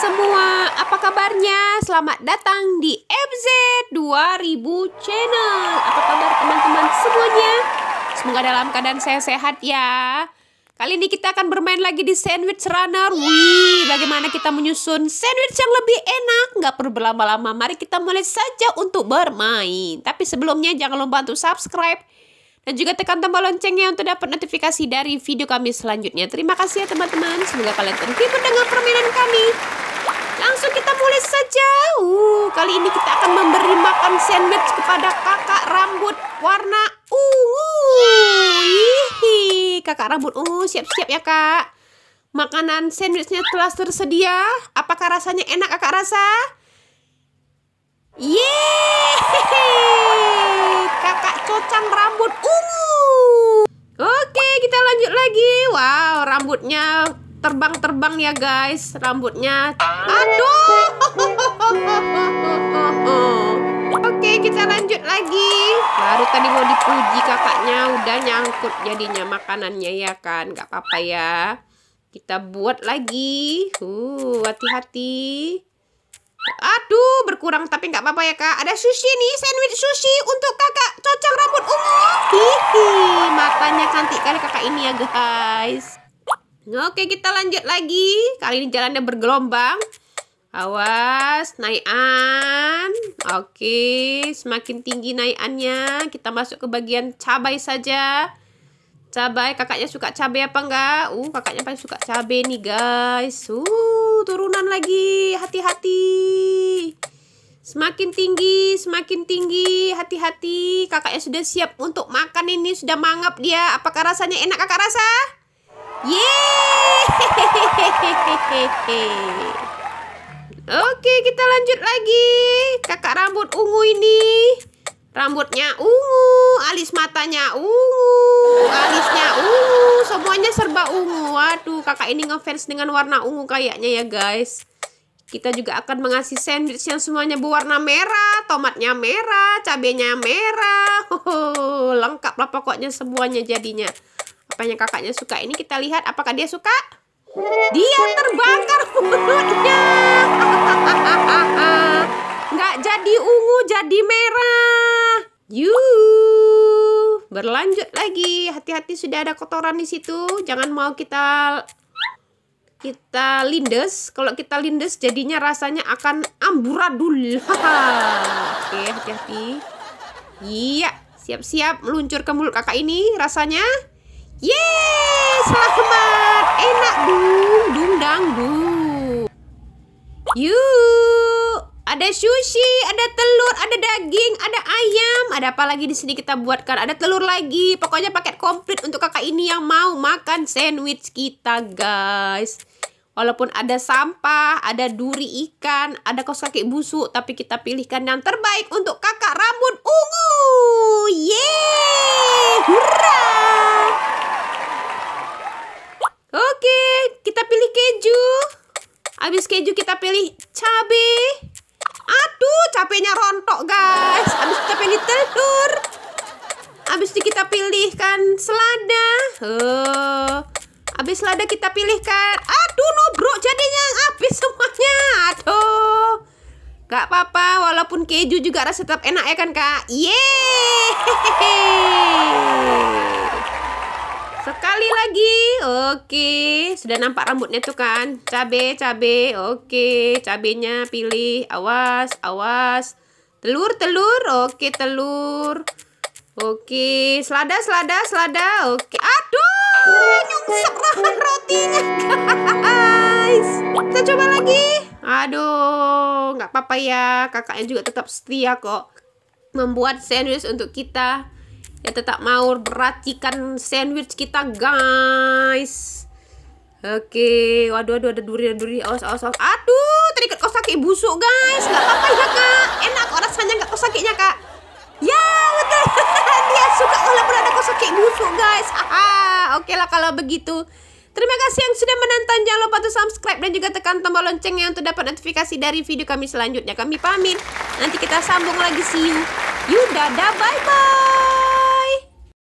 semua, apa kabarnya? Selamat datang di FZ 2000 Channel Apa kabar teman-teman semuanya? Semoga dalam keadaan saya sehat ya Kali ini kita akan bermain lagi di Sandwich Runner Wih, bagaimana kita menyusun sandwich yang lebih enak Gak perlu berlama-lama, mari kita mulai saja untuk bermain Tapi sebelumnya jangan lupa untuk subscribe dan juga tekan tombol loncengnya untuk dapat notifikasi dari video kami selanjutnya. Terima kasih ya teman-teman. Semoga kalian terhibur dengan permainan kami. Langsung kita mulai saja. Uh, kali ini kita akan memberi makan sandwich kepada kakak rambut warna ungu. Hihi, kakak rambut ungu uh, siap-siap ya kak. Makanan sandwichnya telah tersedia. Apakah rasanya enak kakak rasa? Yeay, kakak cocang rambut ungu. Oke, kita lanjut lagi. Wow, rambutnya terbang-terbang ya guys rambutnya aduh oke kita lanjut lagi baru tadi mau dipuji kakaknya udah nyangkut jadinya makanannya ya kan gak apa-apa ya kita buat lagi uh hati-hati aduh berkurang tapi gak apa-apa ya kak ada sushi nih sandwich sushi untuk kakak cocok rambut ungu hihi matanya cantik kali kakak ini ya guys Oke, kita lanjut lagi. Kali ini jalannya bergelombang. Awas, naikan. Oke, semakin tinggi naikannya. Kita masuk ke bagian cabai saja. Cabai, kakaknya suka cabai apa enggak? Uh, kakaknya paling suka cabai nih, guys. Uh, turunan lagi. Hati-hati. Semakin tinggi, semakin tinggi. Hati-hati. Kakaknya sudah siap untuk makan ini. Sudah mangap dia. Apakah rasanya enak kakak rasa? Yeay. Oke, kita lanjut lagi. Kakak rambut ungu ini. Rambutnya ungu, alis matanya ungu, alisnya ungu, semuanya serba ungu. Waduh, kakak ini ngefans dengan warna ungu kayaknya ya, guys. Kita juga akan mengasih sandwich yang semuanya berwarna merah, tomatnya merah, cabenya merah. lengkap lah pokoknya semuanya jadinya yang kakaknya suka ini kita lihat apakah dia suka dia terbakar mulutnya nggak jadi ungu jadi merah you berlanjut lagi hati-hati sudah ada kotoran di situ jangan mau kita kita lindes kalau kita lindes jadinya rasanya akan amburadul oke hati-hati iya siap-siap meluncur ke mulut kakak ini rasanya Yeay, selamat. Enak dong, dung dangdung. Yuk, ada sushi, ada telur, ada daging, ada ayam, ada apa lagi di sini kita buatkan? Ada telur lagi. Pokoknya paket komplit untuk kakak ini yang mau makan sandwich kita, guys. Walaupun ada sampah, ada duri ikan, ada kos kaki busuk, tapi kita pilihkan yang terbaik untuk kakak rambut ungu. keju kita pilih cabe. Aduh, capeknya rontok, guys. Habis kita pilih telur. Habis itu kita pilihkan selada. Oh. Habis selada kita pilihkan. Aduh, nubruk jadinya habis semuanya. Aduh. Gak apa-apa, walaupun keju juga rasa tetap enak ya kan, Kak? Yeay! Sekali lagi. Oke, sudah nampak rambutnya tuh kan. Cabe, cabe. Oke, cabenya pilih. Awas, awas. Telur, telur. Oke, telur. Oke, selada, selada, selada. Oke. Aduh, nyungsep rotinya, guys. Kita coba lagi. Aduh, nggak apa-apa ya. Kakaknya juga tetap setia kok membuat sandwich untuk kita ya tetap mau beracikan sandwich kita guys oke okay. waduh waduh ada durian durian awas awas awas aduh tadi kok sakit busuk guys Gak apa-apa ya kak enak kok rasanya nggak kok sakitnya kak ya betul dia suka kalau ada kok sakit busuk guys ah oke okay lah kalau begitu Terima kasih yang sudah menonton. Jangan lupa untuk subscribe dan juga tekan tombol loncengnya untuk dapat notifikasi dari video kami selanjutnya. Kami pamit. Nanti kita sambung lagi. See you. You dadah. Bye-bye.